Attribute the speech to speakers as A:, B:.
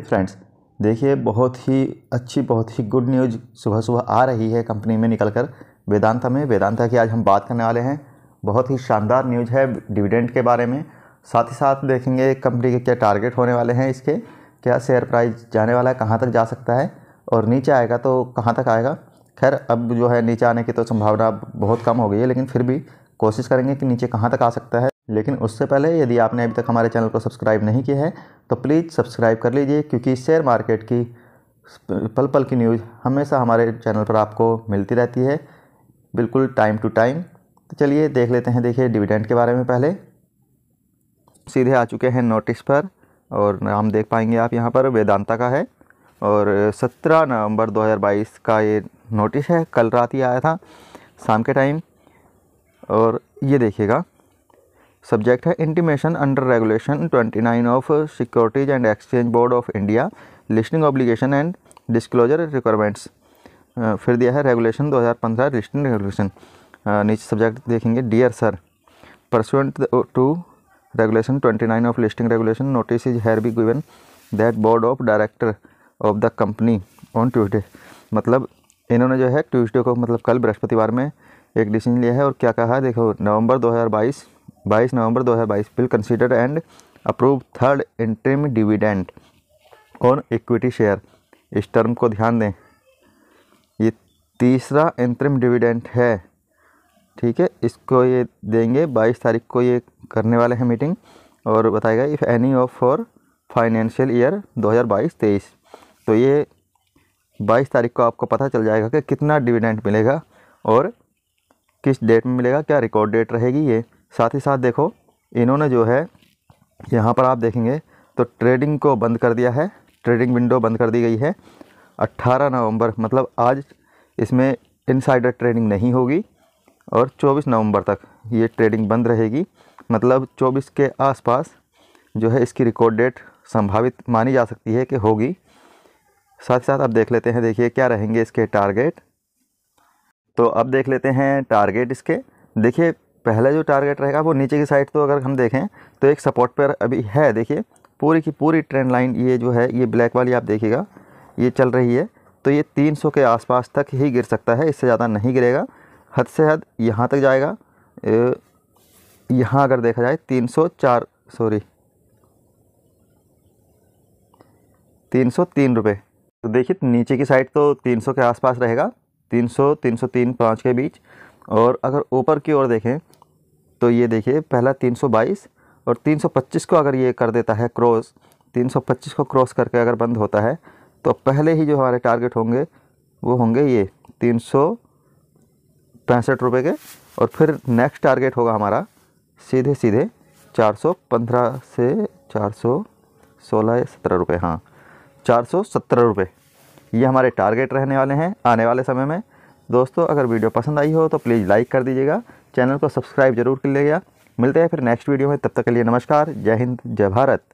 A: जी friends देखिए बहुत ही अच्छी बहुत ही गुड न्यूज सुबह सुबह आ रही है कंपनी में निकल कर वेदांता में वेदांता की आज हम बात करने वाले हैं बहुत ही शानदार न्यूज है डिविडेंड के बारे में साथ ही साथ देखेंगे कंपनी के क्या टारगेट होने वाले हैं इसके क्या शेयर प्राइस जाने वाला है कहाँ तक जा सकता है और नीचे आएगा तो कहाँ तक आएगा खैर अब जो है नीचे आने की तो संभावना बहुत कम हो गई है लेकिन फिर भी कोशिश करेंगे कि नीचे कहाँ तक आ सकता है लेकिन उससे पहले यदि आपने अभी तक हमारे चैनल को सब्सक्राइब नहीं किया है तो प्लीज़ सब्सक्राइब कर लीजिए क्योंकि शेयर मार्केट की पल पल की न्यूज़ हमेशा हमारे चैनल पर आपको मिलती रहती है बिल्कुल टाइम टू टाइम तो चलिए देख लेते हैं देखिए डिविडेंड के बारे में पहले सीधे आ चुके हैं नोटिस पर और हम देख पाएंगे आप यहाँ पर वेदांता का है और 17 नवंबर 2022 का ये नोटिस है कल रात ही आया था शाम के टाइम और ये देखिएगा सब्जेक्ट है intimation under regulation 29 of securities and exchange board of India listing obligation and disclosure requirements फिर दिया है रेगुलेशन 2015 लिस्टिंग रेगुलेशन नीचे सब्जेक्ट देखेंगे dear sir pursuant to regulation 29 of listing regulation notice is hereby given that board of director of the company on Tuesday मतलब इन्होंने जो है Tuesday को मतलब कल बृहस्पतिवार में एक डिसीजन लिया है और क्या कहा है देखो नवंबर 2022 बाईस November 2022 will consider and approve third interim dividend on equity share इस टर्म को ध्यान दें ये तीसरा इंतरिम डिविडेंट है ठीक है इसको ये देंगे 22 तारीख को ये करने वाले हैं मीटिंग और बताएगा if any of for financial year 2022-23 तो ये 22 तारीख को आपको पता चल जाएगा कि कितना डिविडेंट मिलेगा और किस डेट में मिलेगा क्या रिकॉर्ड डेट रहेगी ये साथ ही साथ देखो इन्होंने जो है यहाँ पर आप देखेंगे तो ट्रेडिंग को बंद कर दिया है ट्रेडिंग विंडो बंद कर दी गई है 18 नवंबर मतलब आज इसमें इनसाइडर ट्रेडिंग नहीं होगी और 24 नवंबर तक ये ट्रेडिंग बंद रहेगी मतलब 24 के आसपास जो है इसकी रिकॉर्ड डेट संभावित मानी जा सकती है कि होगी साथ साथ अब देख लेते हैं देखिए क्या रहेंगे इसके टारगेट तो अब देख लेते हैं टारगेट इसके देखिए पहला जो टारगेट रहेगा वो नीचे की साइड तो अगर हम देखें तो एक सपोर्ट पर अभी है देखिए पूरी की पूरी ट्रेंड लाइन ये जो है ये ब्लैक वाली आप देखिएगा ये चल रही है तो ये 300 के आसपास तक ही गिर सकता है इससे ज़्यादा नहीं गिरेगा हद से हद यहाँ तक जाएगा यहाँ अगर देखा जाए 304 सॉरी 303 रुपए तो देखिए नीचे की साइड तो 300 के आसपास रहेगा 300 303 पाँच के बीच और अगर ऊपर की ओर देखें तो ये देखिए पहला 322 और 325 को अगर ये कर देता है क्रॉस 325 को क्रॉस करके अगर बंद होता है तो पहले ही जो हमारे टारगेट होंगे वो होंगे ये तीन सौ पैंसठ रुपये के और फिर नेक्स्ट टारगेट होगा हमारा सीधे सीधे 415 से 416 सत्रह रुपये हाँ चार सौ सत्रह रुपये ये हमारे टारगेट रहने वाले हैं आने वाले समय में दोस्तों अगर वीडियो पसंद आई हो तो प्लीज़ लाइक कर दीजिएगा चैनल को सब्सक्राइब जरूर कर लीजिएगा मिलते हैं फिर नेक्स्ट वीडियो में तब तक के लिए नमस्कार जय हिंद जय भारत